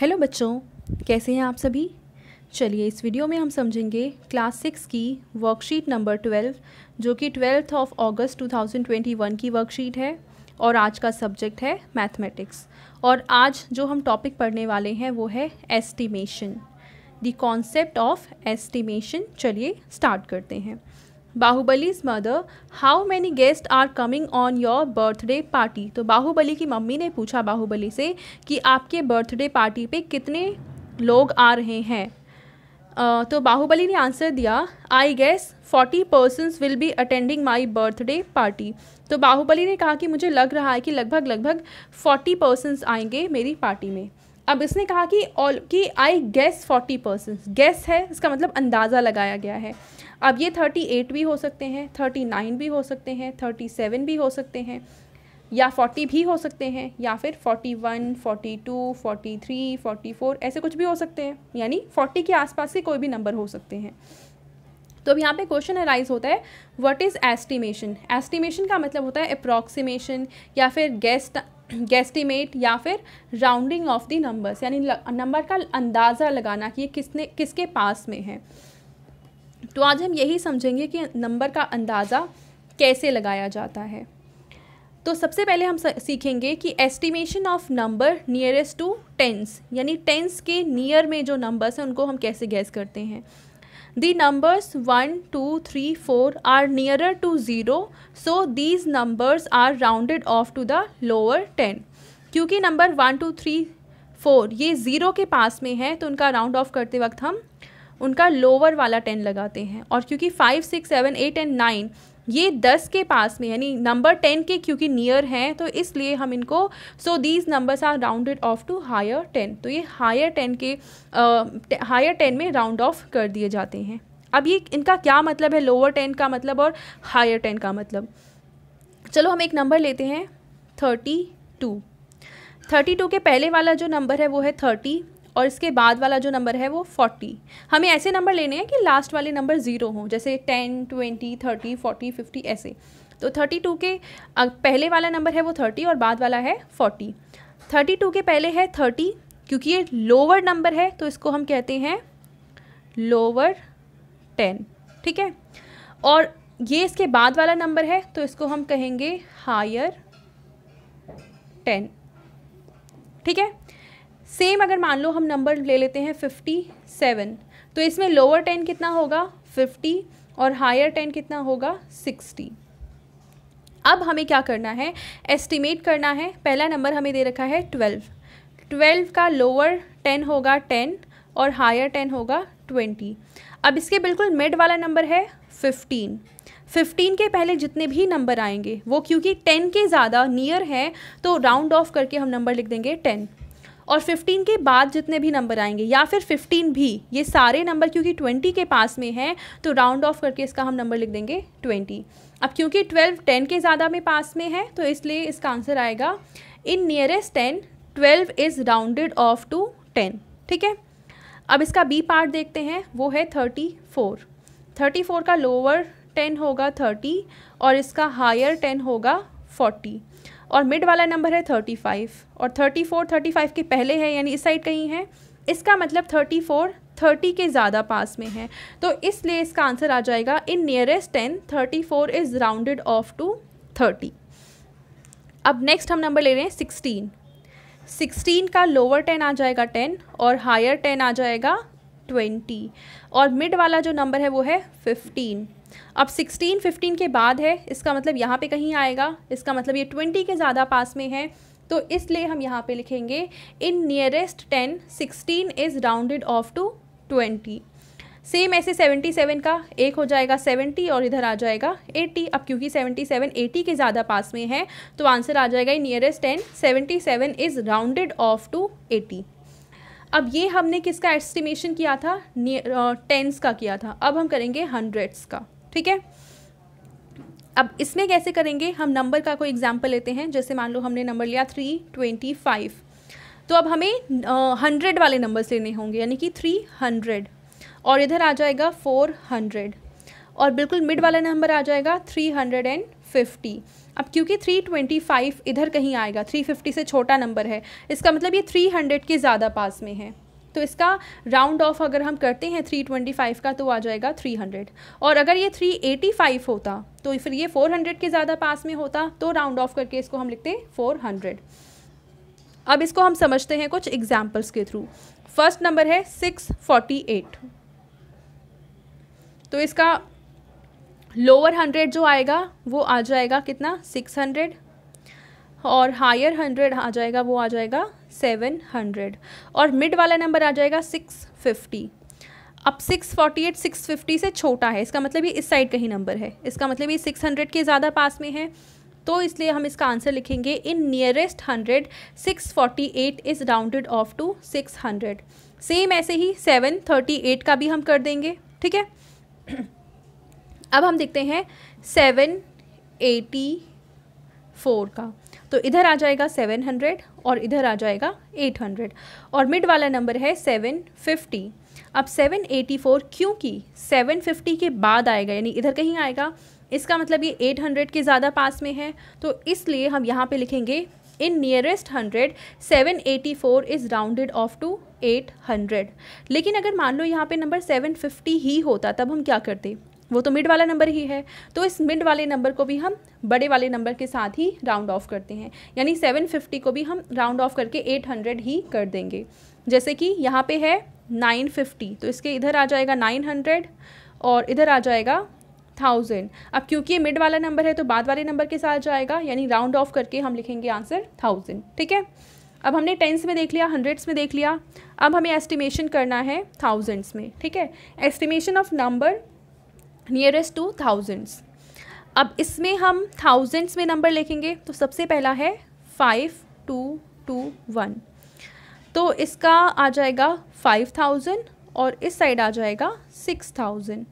hello बच्चों कैसे हैं आप सभी चलिए इस वीडियो में हम समझेंगे क्लास सिक्स की वर्कशीट नंबर ट्वेल्व जो कि ट्वेल्थ ऑफ अगस्त 2021 की वर्कशीट है और आज का सब्जेक्ट है मैथमेटिक्स और आज जो हम टॉपिक पढ़ने वाले हैं वो है estimation the concept of estimation चलिए स्टार्ट करते हैं Baahubali mother how many guest are coming on your birthday party तो बाहुबली की मम्मी ने पूछा बाहुबली से कि आपके बर्थडे पार्टी पे कितने लोग आ रहे हैं uh, तो बाहुबली ने आंसर दिया I guess forty persons will be attending my birthday party तो बाहुबली ने कहा कि मुझे लग रहा है कि लगभग लगभग फोर्टी पर्सनस आएंगे मेरी पार्टी में अब इसने कहा कि ऑल कि I guess forty percent guess है इसका मतलब अंदाज़ा लगाया गया है अब ये थर्टी एट भी हो सकते हैं थर्टी नाइन भी हो सकते हैं थर्टी सेवन भी हो सकते हैं या फोर्टी भी हो सकते हैं या फिर forty one forty two forty three forty four ऐसे कुछ भी हो सकते हैं यानी फोर्टी के आसपास के कोई भी नंबर हो सकते हैं तो अब यहाँ पे क्वेश्चन अराइज होता है व्हाट इज़ एस्टिमेशन एस्टिमेशन का मतलब होता है अप्रॉक्सीमेशन या फिर गेस्ट गेस्टिमेट या फिर राउंडिंग ऑफ दी नंबर्स यानी नंबर का अंदाज़ा लगाना कि ये किसने किसके पास में है तो आज हम यही समझेंगे कि नंबर का अंदाज़ा कैसे लगाया जाता है तो सबसे पहले हम सीखेंगे कि estimation of number nearest to tens यानी टेंस के नियर में जो नंबर्स हैं उनको हम कैसे गैस करते हैं The numbers one two three four are nearer to zero so these numbers are rounded off to the lower ten क्योंकि number one two three four ये ज़ीरो के पास में है तो उनका राउंड ऑफ करते वक्त हम उनका लोअर वाला टेन लगाते हैं और क्योंकि five six seven eight and nine ये दस के पास में यानी नंबर टेन के क्योंकि नियर हैं तो इसलिए हम इनको so these numbers are rounded off to higher ten तो ये हायर टेन के हायर टेन में राउंड ऑफ कर दिए जाते हैं अब ये इनका क्या मतलब है लोअर टेन का मतलब और हायर टेन का मतलब चलो हम एक नंबर लेते हैं थर्टी टू थर्टी टू के पहले वाला जो नंबर है वो है थर्टी और इसके बाद वाला जो नंबर है वो फोर्टी हमें ऐसे नंबर लेने हैं कि लास्ट वाले नंबर ज़ीरो हों जैसे ten twenty thirty forty fifty ऐसे तो थर्टी टू के पहले वाला नंबर है वो थर्टी और बाद वाला है फोर्टी थर्टी टू के पहले है थर्टी क्योंकि ये लोअर नंबर है तो इसको हम कहते हैं लोअर टेन ठीक है और ये इसके बाद वाला नंबर है तो इसको हम कहेंगे हायर टेन ठीक है सेम अगर मान लो हम नंबर ले लेते हैं फिफ्टी सेवन तो इसमें लोअर टेन कितना होगा फिफ्टी और हायर टेन कितना होगा सिक्सटी अब हमें क्या करना है एस्टिमेट करना है पहला नंबर हमें दे रखा है ट्वेल्व ट्वेल्व का लोअर टेन होगा टेन और हायर टेन होगा ट्वेंटी अब इसके बिल्कुल मिड वाला नंबर है फिफ्टीन फिफ्टीन के पहले जितने भी नंबर आएंगे वो क्योंकि टेन के ज़्यादा नियर हैं तो राउंड ऑफ करके हम नंबर लिख देंगे टेन और 15 के बाद जितने भी नंबर आएंगे या फिर 15 भी ये सारे नंबर क्योंकि 20 के पास में हैं तो राउंड ऑफ करके इसका हम नंबर लिख देंगे 20 अब क्योंकि 12 10 के ज़्यादा में पास में है तो इसलिए इसका आंसर आएगा in nearest 10 12 is rounded off to 10 ठीक है अब इसका बी पार्ट देखते हैं वो है 34 34 का लोअर 10 होगा 30 और इसका हायर 10 होगा 40 और मिड वाला नंबर है थर्टी फाइव और थर्टी फोर थर्टी फाइव के पहले है यानी इस साइड कहीं है इसका मतलब थर्टी फोर थर्टी के ज़्यादा पास में है तो इसलिए इसका आंसर आ जाएगा in nearest ten thirty four is rounded off to thirty अब नेक्स्ट हम नंबर ले रहे हैं सिक्सटीन सिक्सटीन का लोअर टेन आ जाएगा टेन और हायर टेन आ जाएगा ट्वेंटी और मिड वाला जो नंबर है वो है फिफ्टीन अब सिक्सटीन फिफ्टीन के बाद है इसका मतलब यहाँ पे कहीं आएगा इसका मतलब ये ट्वेंटी के ज़्यादा पास में है तो इसलिए हम यहाँ पे लिखेंगे in nearest ten sixteen is rounded off to twenty same ऐसे सेवेंटी सेवन का एक हो जाएगा सेवेंटी और इधर आ जाएगा एटी अब क्योंकि सेवेंटी सेवन एटी के ज़्यादा पास में है तो आंसर आ जाएगा nearest ten seventy seven is rounded off to eighty अब ये हमने किसका एस्टिमेशन किया था टेंस uh, का किया था अब हम करेंगे हंड्रेड्स का ठीक है अब इसमें कैसे करेंगे हम नंबर का कोई एग्जाम्पल लेते हैं जैसे मान लो हमने नंबर लिया थ्री ट्वेंटी फाइव तो अब हमें हंड्रेड uh, वाले नंबर्स लेने होंगे यानी कि थ्री हंड्रेड और इधर आ जाएगा फोर हंड्रेड और बिल्कुल मिड वाला नंबर आ जाएगा थ्री हंड्रेड एंड फिफ्टी अब क्योंकि थ्री ट्वेंटी फाइव इधर कहीं आएगा थ्री फिफ्टी से छोटा नंबर है इसका मतलब ये थ्री हंड्रेड के ज़्यादा पास में है तो इसका राउंड ऑफ अगर हम करते हैं थ्री ट्वेंटी फाइव का तो आ जाएगा थ्री हंड्रेड और अगर ये थ्री एटी फाइव होता तो फिर ये फोर हंड्रेड के ज़्यादा पास में होता तो राउंड ऑफ करके इसको हम लिखते फोर हंड्रेड अब इसको हम समझते हैं कुछ एग्जाम्पल्स के थ्रू फर्स्ट नंबर है सिक्स फोर्टी एट तो इसका लोअर हंड्रेड जो आएगा वो आ जाएगा कितना सिक्स हंड्रेड और हायर हंड्रेड आ जाएगा वो आ जाएगा सेवन हंड्रेड और मिड वाला नंबर आ जाएगा सिक्स फिफ्टी अब six forty eight six fifty से छोटा है इसका मतलब ये इस साइड का ही नंबर है इसका मतलब ये सिक्स हंड्रेड के ज़्यादा पास में है तो इसलिए हम इसका आंसर लिखेंगे in nearest hundred six forty eight is rounded off to six hundred same ऐसे ही सेवन थर्टी एट का भी हम कर देंगे ठीक है अब हम देखते हैं सेवन एटी फोर का तो इधर आ जाएगा सेवन हंड्रेड और इधर आ जाएगा एट हंड्रेड और मिड वाला नंबर है सेवन फिफ्टी अब सेवन एटी फोर क्योंकि सेवन फिफ्टी के बाद आएगा यानी इधर कहीं आएगा इसका मतलब ये एट हंड्रेड के ज़्यादा पास में है तो इसलिए हम यहाँ पे लिखेंगे in nearest hundred seven eighty four is rounded off to eight hundred लेकिन अगर मान लो यहाँ पे नंबर सेवन फिफ्टी ही होता तब हम क्या करते वो तो मिड वाला नंबर ही है तो इस मिड वाले नंबर को भी हम बड़े वाले नंबर के साथ ही राउंड ऑफ करते हैं यानी 750 को भी हम राउंड ऑफ करके 800 ही कर देंगे जैसे कि यहाँ पे है 950 तो इसके इधर आ जाएगा 900 और इधर आ जाएगा थाउजेंड अब क्योंकि ये मिड वाला नंबर है तो बाद वाले नंबर के साथ जाएगा यानी राउंड ऑफ करके हम लिखेंगे आंसर थाउजेंड ठीक है अब हमने टेंस में देख लिया हंड्रेड्स में देख लिया अब हमें एस्टिमेशन करना है थाउजेंड्स में ठीक है estimation of number nearest to thousands अब इसमें हम थाउजेंड्स में नंबर लिखेंगे तो सबसे पहला है फाइव टू टू वन तो इसका आ जाएगा फाइव थाउजेंड और इस साइड आ जाएगा सिक्स थाउजेंड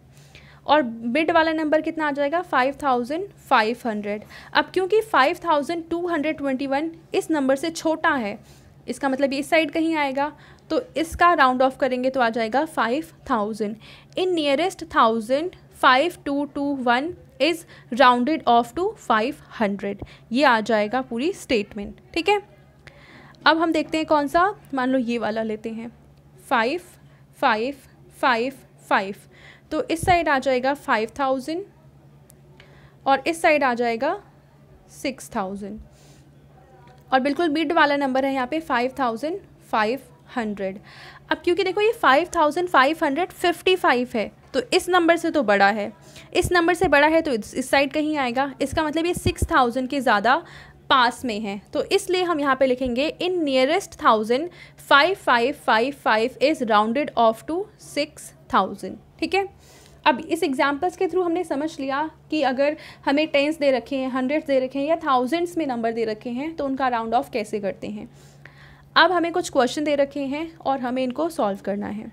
और बिड वाला नंबर कितना आ जाएगा फाइव थाउजेंड फाइव हंड्रेड अब क्योंकि five thousand two hundred twenty one इस नंबर से छोटा है इसका मतलब इस साइड कहीं आएगा तो इसका राउंड ऑफ करेंगे तो आ जाएगा five thousand in nearest thousand five two two one is rounded off to five hundred ये आ जाएगा पूरी स्टेटमेंट ठीक है अब हम देखते हैं कौन सा मान लो ये वाला लेते हैं फाइव फाइव फाइव फाइव तो इस साइड आ जाएगा फाइव थाउजेंड और इस साइड आ जाएगा सिक्स थाउजेंड और बिल्कुल मिड वाला नंबर है यहाँ पे फाइव थाउजेंड फाइव हंड्रेड अब क्योंकि देखो ये five thousand five hundred fifty five है तो इस नंबर से तो बड़ा है इस नंबर से बड़ा है तो इस साइड कहीं आएगा इसका मतलब ये सिक्स थाउजेंड के ज़्यादा पास में है तो इसलिए हम यहाँ पे लिखेंगे in nearest thousand five five five five is rounded off to six thousand ठीक है अब इस एग्जाम्पल्स के थ्रू हमने समझ लिया कि अगर हमें टेंस दे रखे हैं हंड्रेड दे रखे हैं या थाउजेंड्स में नंबर दे रखे हैं तो उनका राउंड ऑफ कैसे करते हैं अब हमें कुछ क्वेश्चन दे रखे हैं और हमें इनको सॉल्व करना है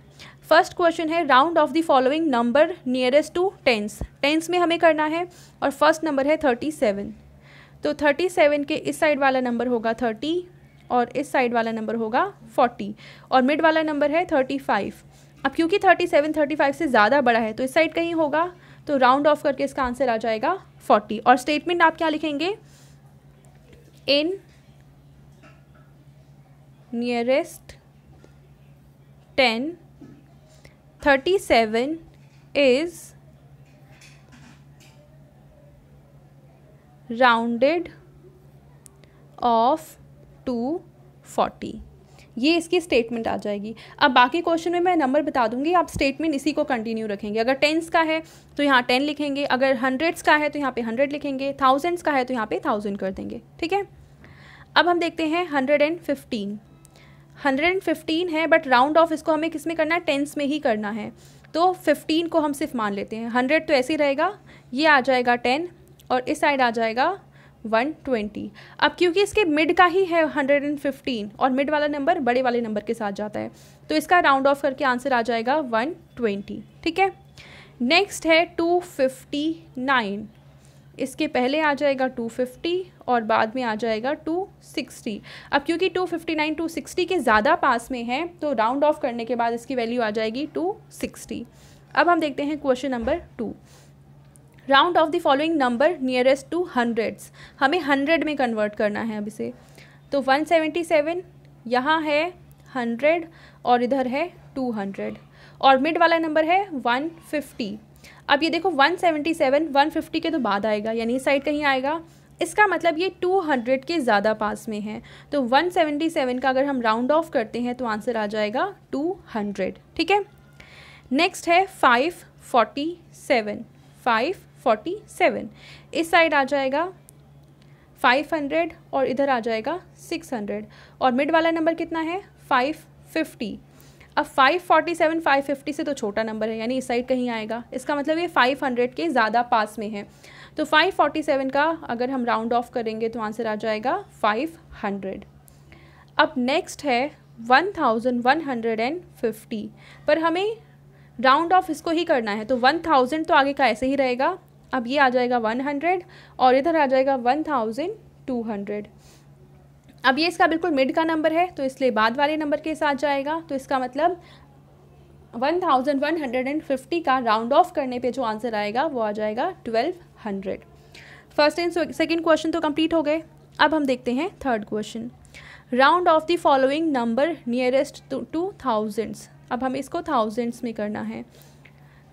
फर्स्ट क्वेश्चन है round off the following number nearest to tens tens में हमें करना है और फर्स्ट नंबर है थर्टी सेवन तो थर्टी सेवन के इस साइड वाला नंबर होगा थर्टी और इस साइड वाला नंबर होगा फोर्टी और मिड वाला नंबर है थर्टी फाइव अब क्योंकि थर्टी सेवन थर्टी फाइव से ज़्यादा बड़ा है तो इस साइड कहीं होगा तो राउंड ऑफ करके इसका आंसर आ जाएगा फोर्टी और स्टेटमेंट आप क्या लिखेंगे in nearest ten thirty seven is rounded off to forty ये इसकी स्टेटमेंट आ जाएगी अब बाकी क्वेश्चन में मैं नंबर बता दूंगी आप स्टेटमेंट इसी को कंटिन्यू रखेंगे अगर टेंस का है तो यहाँ टेन लिखेंगे अगर हंड्रेड्स का है तो यहाँ पे हंड्रेड लिखेंगे थाउजेंड्स का है तो यहाँ पे थाउजेंड कर देंगे ठीक है अब हम देखते हैं hundred and fifteen hundred and fifteen है बट राउंड ऑफ इसको हमें किस में करना है टेंस में ही करना है तो फिफ्टीन को हम सिर्फ मान लेते हैं हंड्रेड तो ऐसे ही रहेगा ये आ जाएगा टेन और इस साइड आ जाएगा वन ट्वेंटी अब क्योंकि इसके मिड का ही है हंड्रेड एंड फिफ्टीन और मिड वाला नंबर बड़े वाले नंबर के साथ जाता है तो इसका राउंड ऑफ करके आंसर आ जाएगा वन ट्वेंटी ठीक है नेक्स्ट है टू फिफ्टी नाइन इसके पहले आ जाएगा 250 और बाद में आ जाएगा 260 अब क्योंकि 259 260 के ज़्यादा पास में है तो राउंड ऑफ करने के बाद इसकी वैल्यू आ जाएगी 260 अब हम देखते हैं question number two round off the following number nearest to hundreds हमें हंड्रेड में कन्वर्ट करना है अब इसे तो 177 यहाँ है हंड्रेड और इधर है टू और मिड वाला नंबर है फिफ्टी अब ये देखो 177 150 के तो बाद आएगा यानी इस साइड कहीं आएगा इसका मतलब ये 200 के ज़्यादा पास में है तो 177 का अगर हम राउंड ऑफ करते हैं तो आंसर आ जाएगा 200 ठीक है नेक्स्ट है 547 547 इस साइड आ जाएगा 500 और इधर आ जाएगा 600 और मिड वाला नंबर कितना है 550 अब 547 550 से तो छोटा नंबर है यानी इस साइड कहीं आएगा इसका मतलब ये 500 के ज़्यादा पास में है तो 547 का अगर हम राउंड ऑफ करेंगे तो आंसर आ जाएगा 500 अब नेक्स्ट है 1150 पर हमें राउंड ऑफ इसको ही करना है तो 1000 तो आगे का ऐसे ही रहेगा अब ये आ जाएगा 100 और इधर आ जाएगा 1200 अब ये इसका बिल्कुल मिड का नंबर है तो इसलिए बाद वाले नंबर के साथ जाएगा तो इसका मतलब 1150 का राउंड ऑफ करने पे जो आंसर आएगा वो आ जाएगा 1200 फर्स्ट एंड सेकंड क्वेश्चन तो कंप्लीट हो गए अब हम देखते हैं third question round off the following number nearest to thousands अब हमें इसको थाउजेंड्स में करना है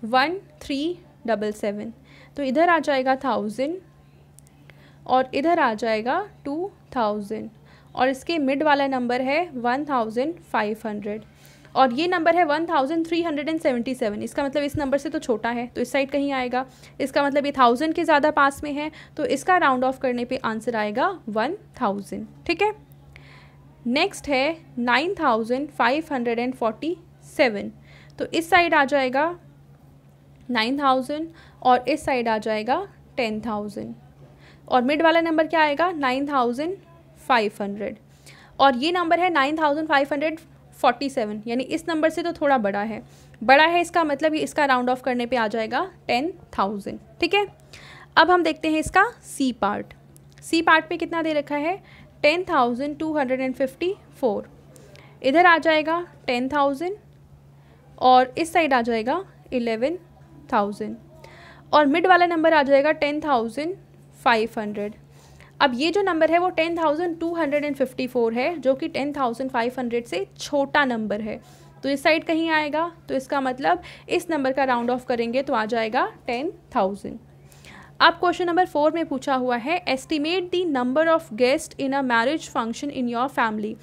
वन थ्री डबल सेवन तो इधर आ जाएगा थाउजेंड और इधर आ जाएगा टू थाउजेंड और इसके मिड वाला नंबर है वन थाउजेंड फाइव हंड्रेड और ये नंबर है one thousand three hundred and seventy seven इसका मतलब इस नंबर से तो छोटा है तो इस साइड कहीं आएगा इसका मतलब ये थाउजेंड के ज़्यादा पास में है तो इसका राउंड ऑफ करने पे आंसर आएगा वन थाउजेंड ठीक है नेक्स्ट है nine thousand five hundred and forty seven तो इस साइड आ जाएगा नाइन थाउजेंड और इस साइड आ जाएगा टेन थाउजेंड और मिड वाला नंबर क्या आएगा नाइन थाउजेंड फाइव हंड्रेड और ये नंबर है nine thousand five hundred forty seven यानी इस नंबर से तो थोड़ा बड़ा है बड़ा है इसका मतलब ये इसका राउंड ऑफ करने पे आ जाएगा टेन थाउजेंड ठीक है अब हम देखते हैं इसका सी पार्ट सी पार्ट में कितना दे रखा है ten thousand two hundred and fifty four इधर आ जाएगा टेन थाउजेंड और इस साइड आ जाएगा इलेवन थाउजेंड और मिड वाला नंबर आ जाएगा टेन थाउजेंड फाइव हंड्रेड अब ये जो नंबर है वो ten thousand two hundred and fifty four है जो कि टेन थाउजेंड फाइव हंड्रेड से छोटा नंबर है तो इस साइड कहीं आएगा तो इसका मतलब इस नंबर का राउंड ऑफ करेंगे तो आ जाएगा टेन थाउजेंड अब क्वेश्चन नंबर फोर में पूछा हुआ है estimate the number of guest in a marriage function in your family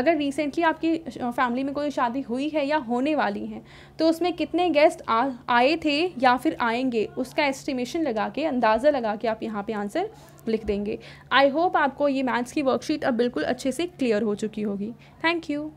अगर रिसेंटली आपकी फैमिली में कोई शादी हुई है या होने वाली है तो उसमें कितने गेस्ट आए थे या फिर आएंगे उसका एस्टिमेशन लगा के अंदाज़ा लगा के आप यहाँ पे आंसर लिख देंगे आई होप आपको ये मैथ्स की वर्कशीट अब बिल्कुल अच्छे से क्लियर हो चुकी होगी थैंक यू